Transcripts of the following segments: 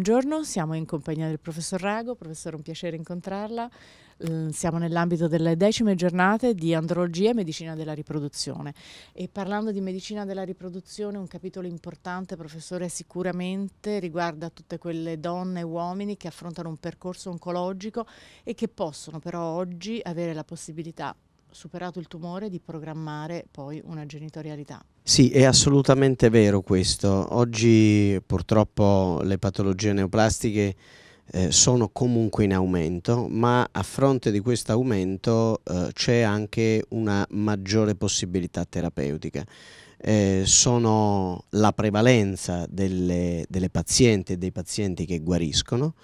Buongiorno, siamo in compagnia del professor Rago, professore un piacere incontrarla. Ehm, siamo nell'ambito delle decime giornate di andrologia e medicina della riproduzione e parlando di medicina della riproduzione un capitolo importante, professore, sicuramente riguarda tutte quelle donne e uomini che affrontano un percorso oncologico e che possono però oggi avere la possibilità superato il tumore, di programmare poi una genitorialità. Sì, è assolutamente vero questo. Oggi purtroppo le patologie neoplastiche eh, sono comunque in aumento, ma a fronte di questo aumento eh, c'è anche una maggiore possibilità terapeutica. Eh, sono la prevalenza delle, delle pazienti e dei pazienti che guariscono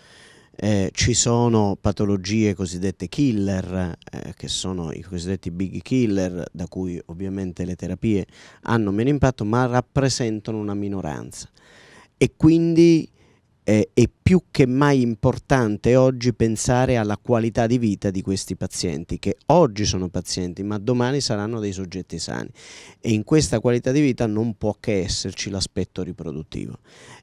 eh, ci sono patologie cosiddette killer, eh, che sono i cosiddetti big killer, da cui ovviamente le terapie hanno meno impatto, ma rappresentano una minoranza. E quindi eh, è più che mai importante oggi pensare alla qualità di vita di questi pazienti, che oggi sono pazienti, ma domani saranno dei soggetti sani. E in questa qualità di vita non può che esserci l'aspetto riproduttivo.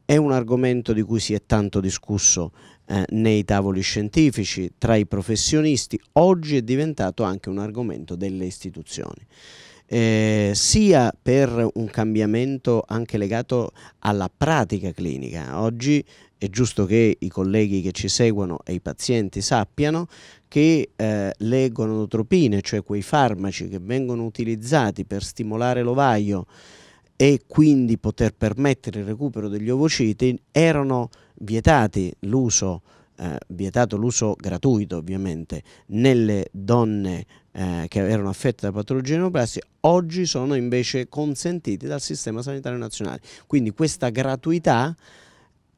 È un argomento di cui si è tanto discusso eh, nei tavoli scientifici, tra i professionisti, oggi è diventato anche un argomento delle istituzioni. Eh, sia per un cambiamento anche legato alla pratica clinica. Oggi è giusto che i colleghi che ci seguono e i pazienti sappiano che eh, le gonadotropine, cioè quei farmaci che vengono utilizzati per stimolare l'ovaio, e quindi poter permettere il recupero degli ovociti, erano vietati l'uso, eh, vietato l'uso gratuito ovviamente, nelle donne eh, che erano affette da patologie neoplastiche oggi sono invece consentiti dal Sistema Sanitario Nazionale. Quindi questa gratuità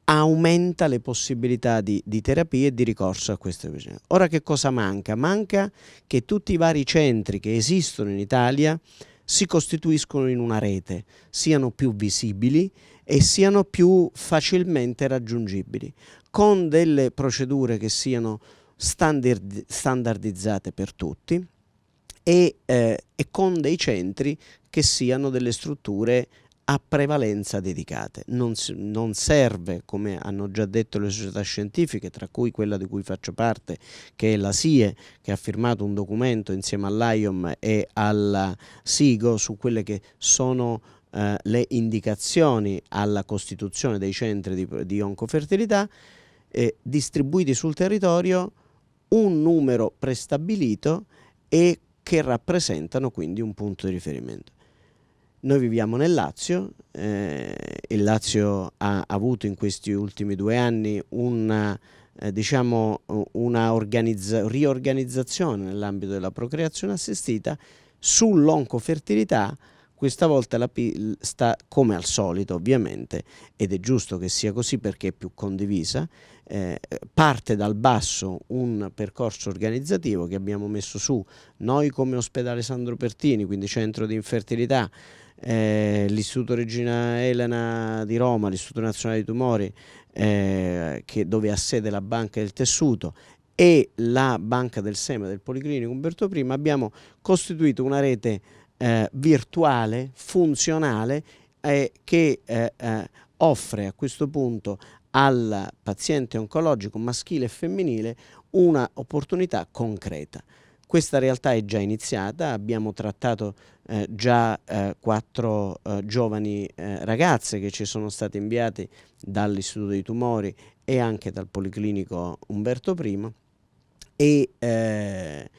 aumenta le possibilità di, di terapie e di ricorso a queste persone. Ora che cosa manca? Manca che tutti i vari centri che esistono in Italia si costituiscono in una rete, siano più visibili e siano più facilmente raggiungibili, con delle procedure che siano standardizzate per tutti e, eh, e con dei centri che siano delle strutture a prevalenza dedicate. Non, non, serve, come hanno già detto le società scientifiche, tra cui quella di cui faccio parte, che è la SIE, che ha firmato un documento insieme all'IOM e al SIGO su quelle che sono eh, le indicazioni alla costituzione dei centri di, di oncofertilità, eh, distribuiti sul territorio un numero prestabilito e che rappresentano quindi un punto di riferimento. Noi viviamo nel Lazio, eh, il Lazio ha avuto in questi ultimi due anni una, eh, diciamo, una riorganizzazione nell'ambito della procreazione assistita sull'oncofertilità questa volta la PIL sta come al solito ovviamente ed è giusto che sia così perché è più condivisa, eh, parte dal basso un percorso organizzativo che abbiamo messo su noi come ospedale Sandro Pertini, quindi centro di infertilità, eh, l'Istituto Regina Elena di Roma, l'Istituto Nazionale di Tumori, eh, che, dove ha sede la Banca del Tessuto e la Banca del Seme del Policlinico Umberto I, abbiamo costituito una rete eh, virtuale, funzionale, eh, che eh, offre a questo punto al paziente oncologico maschile e femminile una opportunità concreta. Questa realtà è già iniziata, abbiamo trattato eh, già eh, quattro eh, giovani eh, ragazze che ci sono state inviate dall'Istituto dei Tumori e anche dal Policlinico Umberto I e eh,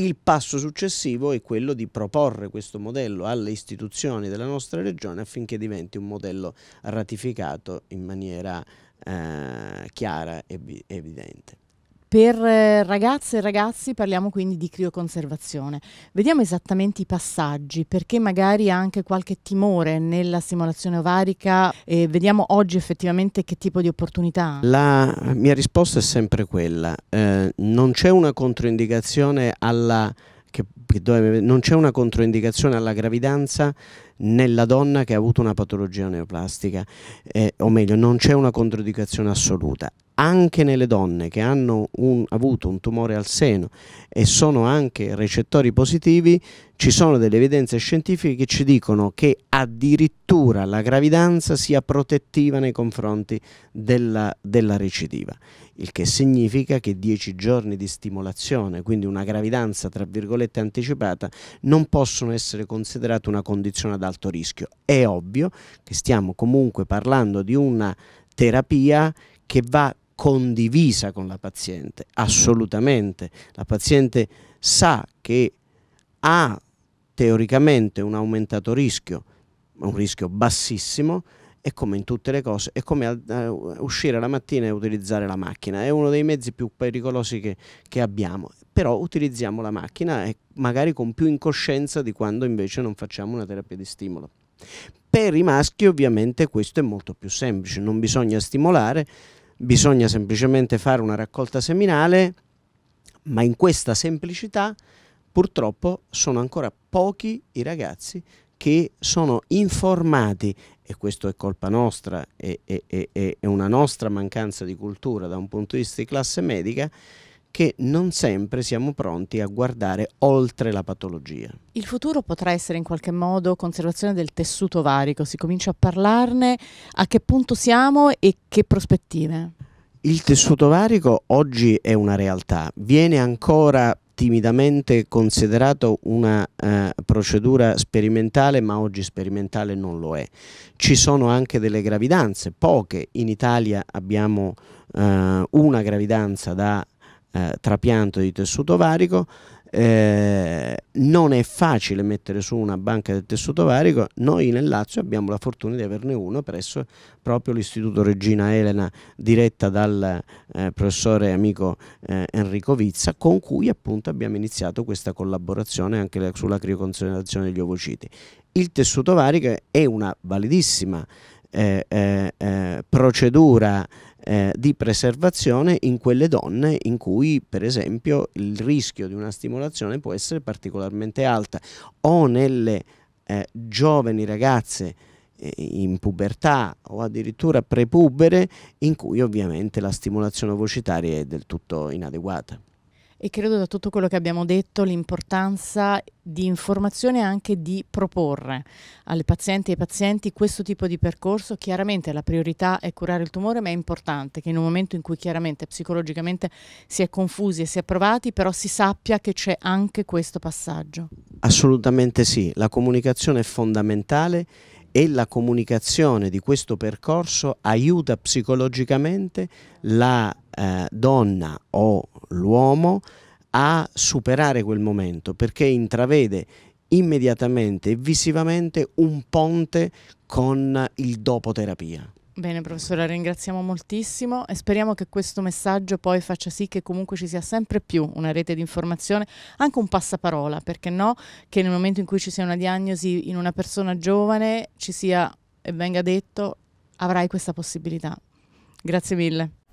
il passo successivo è quello di proporre questo modello alle istituzioni della nostra regione affinché diventi un modello ratificato in maniera eh, chiara e evidente. Per eh, ragazze e ragazzi parliamo quindi di crioconservazione. Vediamo esattamente i passaggi, perché magari anche qualche timore nella simulazione ovarica e vediamo oggi effettivamente che tipo di opportunità. La mia risposta è sempre quella, eh, non c'è una controindicazione alla che, che dove, non c'è una controindicazione alla gravidanza nella donna che ha avuto una patologia neoplastica, eh, o meglio, non c'è una controindicazione assoluta anche nelle donne che hanno un, avuto un tumore al seno e sono anche recettori positivi, ci sono delle evidenze scientifiche che ci dicono che addirittura la gravidanza sia protettiva nei confronti della, della recidiva, il che significa che 10 giorni di stimolazione, quindi una gravidanza tra virgolette anticipata, non possono essere considerate una condizione ad alto rischio. È ovvio che stiamo comunque parlando di una terapia che va condivisa con la paziente, assolutamente. La paziente sa che ha teoricamente un aumentato rischio, un rischio bassissimo, è come in tutte le cose, è come eh, uscire la mattina e utilizzare la macchina, è uno dei mezzi più pericolosi che, che abbiamo, però utilizziamo la macchina e magari con più incoscienza di quando invece non facciamo una terapia di stimolo. Per i maschi ovviamente questo è molto più semplice, non bisogna stimolare, bisogna semplicemente fare una raccolta seminale, ma in questa semplicità purtroppo sono ancora pochi i ragazzi che sono informati e questo è colpa nostra, è, è, è, è una nostra mancanza di cultura da un punto di vista di classe medica, che non sempre siamo pronti a guardare oltre la patologia. Il futuro potrà essere in qualche modo conservazione del tessuto varico, si comincia a parlarne, a che punto siamo e che prospettive? Il tessuto varico oggi è una realtà, viene ancora timidamente considerato una eh, procedura sperimentale, ma oggi sperimentale non lo è. Ci sono anche delle gravidanze, poche. In Italia abbiamo eh, una gravidanza da eh, trapianto di tessuto varico, eh, non è facile mettere su una banca del tessuto varico, noi nel Lazio abbiamo la fortuna di averne uno presso proprio l'istituto Regina Elena diretta dal eh, professore amico eh, Enrico Vizza con cui appunto abbiamo iniziato questa collaborazione anche sulla crioconservazione degli ovociti. Il tessuto varico è una validissima eh, eh, eh, procedura eh, di preservazione in quelle donne in cui per esempio il rischio di una stimolazione può essere particolarmente alta o nelle eh, giovani ragazze eh, in pubertà o addirittura prepubere in cui ovviamente la stimolazione ovocitaria è del tutto inadeguata. E credo da tutto quello che abbiamo detto l'importanza di informazione e anche di proporre alle pazienti e ai pazienti questo tipo di percorso. Chiaramente la priorità è curare il tumore, ma è importante che in un momento in cui chiaramente psicologicamente si è confusi e si è provati, però si sappia che c'è anche questo passaggio. Assolutamente sì, la comunicazione è fondamentale e la comunicazione di questo percorso aiuta psicologicamente la eh, donna o l'uomo a superare quel momento perché intravede immediatamente e visivamente un ponte con il dopo terapia. Bene professore, ringraziamo moltissimo e speriamo che questo messaggio poi faccia sì che comunque ci sia sempre più una rete di informazione, anche un passaparola, perché no, che nel momento in cui ci sia una diagnosi in una persona giovane ci sia e venga detto avrai questa possibilità. Grazie mille.